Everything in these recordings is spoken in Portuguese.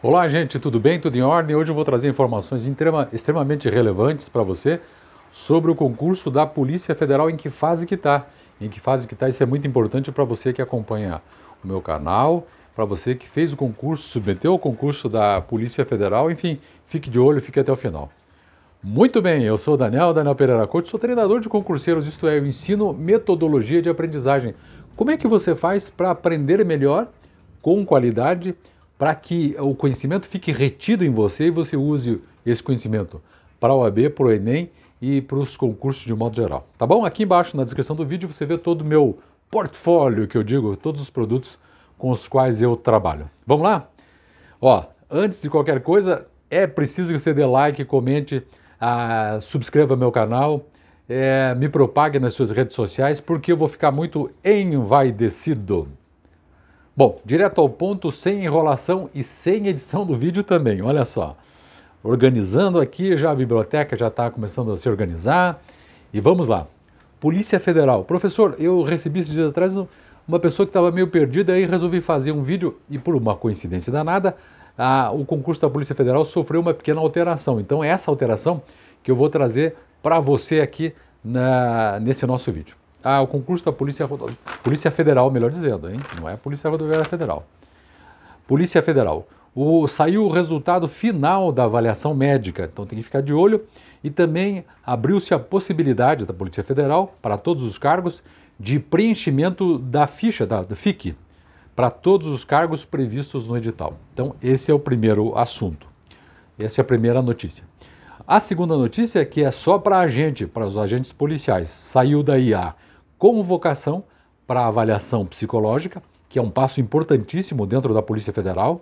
Olá, gente, tudo bem? Tudo em ordem? Hoje eu vou trazer informações extremamente relevantes para você sobre o concurso da Polícia Federal em que fase que está. Em que fase que está, isso é muito importante para você que acompanha o meu canal, para você que fez o concurso, submeteu o concurso da Polícia Federal, enfim, fique de olho, fique até o final. Muito bem, eu sou Daniel, Daniel Pereira Couto, sou treinador de concurseiros, isto é, eu ensino metodologia de aprendizagem. Como é que você faz para aprender melhor, com qualidade, para que o conhecimento fique retido em você e você use esse conhecimento para a OAB, para o Enem e para os concursos de modo geral. Tá bom? Aqui embaixo na descrição do vídeo você vê todo o meu portfólio, que eu digo, todos os produtos com os quais eu trabalho. Vamos lá? Ó, antes de qualquer coisa, é preciso que você dê like, comente, ah, subscreva meu canal, é, me propague nas suas redes sociais, porque eu vou ficar muito envaidecido. Bom, direto ao ponto, sem enrolação e sem edição do vídeo também, olha só. Organizando aqui, já a biblioteca já está começando a se organizar. E vamos lá. Polícia Federal. Professor, eu recebi esses dias atrás uma pessoa que estava meio perdida e resolvi fazer um vídeo e por uma coincidência danada, a, o concurso da Polícia Federal sofreu uma pequena alteração. Então é essa alteração que eu vou trazer para você aqui na, nesse nosso vídeo. Ah, o concurso da Polícia Polícia Federal, melhor dizendo, hein? Não é a Polícia Rodoviária Federal. Polícia Federal. O, saiu o resultado final da avaliação médica, então tem que ficar de olho. E também abriu-se a possibilidade da Polícia Federal, para todos os cargos, de preenchimento da ficha, da, da FIC, para todos os cargos previstos no edital. Então, esse é o primeiro assunto. Essa é a primeira notícia. A segunda notícia, é que é só para a gente, para os agentes policiais, saiu daí a como vocação para avaliação psicológica, que é um passo importantíssimo dentro da Polícia Federal,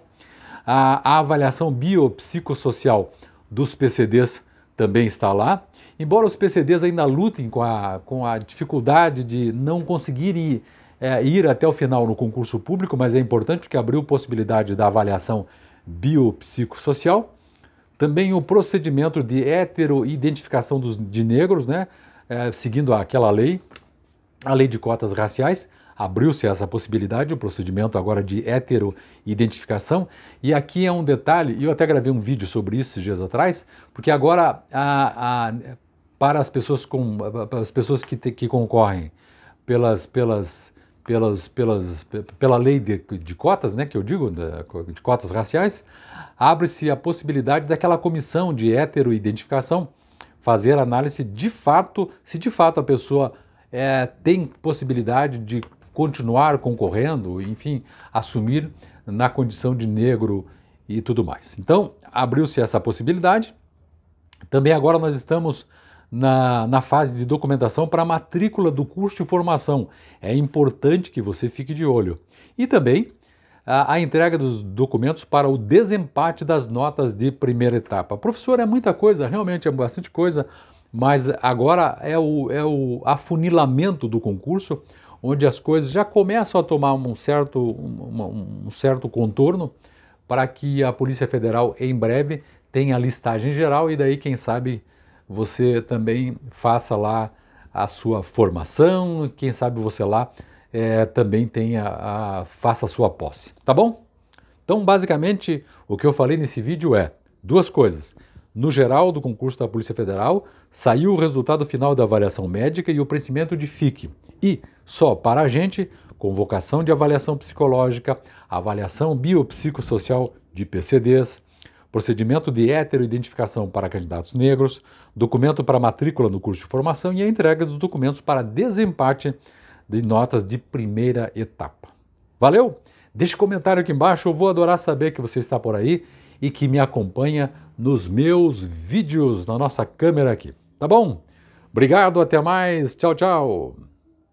a, a avaliação biopsicossocial dos PCDs também está lá. Embora os PCDs ainda lutem com a, com a dificuldade de não conseguirem é, ir até o final no concurso público, mas é importante porque abriu possibilidade da avaliação biopsicossocial. Também o procedimento de heteroidentificação dos, de negros, né, é, seguindo aquela lei a lei de cotas raciais abriu-se essa possibilidade, o procedimento agora de heteroidentificação. E aqui é um detalhe, eu até gravei um vídeo sobre isso dias atrás, porque agora a, a, para as pessoas, com, as pessoas que, te, que concorrem pelas, pelas, pelas, pelas, pela lei de, de cotas, né, que eu digo, de cotas raciais, abre-se a possibilidade daquela comissão de heteroidentificação fazer análise de fato, se de fato a pessoa é, tem possibilidade de continuar concorrendo, enfim, assumir na condição de negro e tudo mais. Então, abriu-se essa possibilidade. Também agora nós estamos na, na fase de documentação para a matrícula do curso de formação. É importante que você fique de olho. E também a, a entrega dos documentos para o desempate das notas de primeira etapa. Professor, é muita coisa, realmente é bastante coisa mas agora é o, é o afunilamento do concurso, onde as coisas já começam a tomar um certo, um, um certo contorno para que a Polícia Federal, em breve, tenha a listagem geral e daí, quem sabe, você também faça lá a sua formação, quem sabe você lá é, também tenha a, faça a sua posse, tá bom? Então, basicamente, o que eu falei nesse vídeo é duas coisas. No geral, do concurso da Polícia Federal, saiu o resultado final da avaliação médica e o preenchimento de FIC. E, só para a gente, convocação de avaliação psicológica, avaliação biopsicossocial de PCDs, procedimento de heteroidentificação para candidatos negros, documento para matrícula no curso de formação e a entrega dos documentos para desempate de notas de primeira etapa. Valeu? Deixe comentário aqui embaixo, eu vou adorar saber que você está por aí e que me acompanha nos meus vídeos, na nossa câmera aqui. Tá bom? Obrigado, até mais. Tchau, tchau.